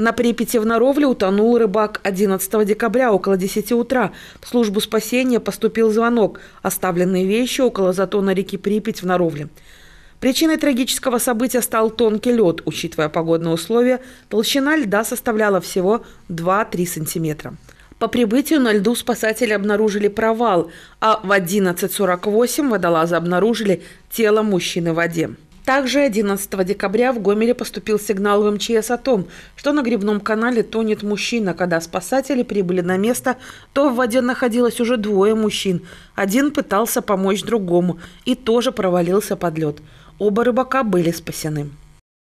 На Припяти в Наровле утонул рыбак 11 декабря около 10 утра. В службу спасения поступил звонок. Оставленные вещи около затона реки Припять в Наровле. Причиной трагического события стал тонкий лед. Учитывая погодные условия, толщина льда составляла всего 2-3 сантиметра. По прибытию на льду спасатели обнаружили провал, а в 11.48 водолазы обнаружили тело мужчины в воде. Также 11 декабря в Гомеле поступил сигнал в МЧС о том, что на грибном канале тонет мужчина. Когда спасатели прибыли на место, то в воде находилось уже двое мужчин. Один пытался помочь другому и тоже провалился под лед. Оба рыбака были спасены.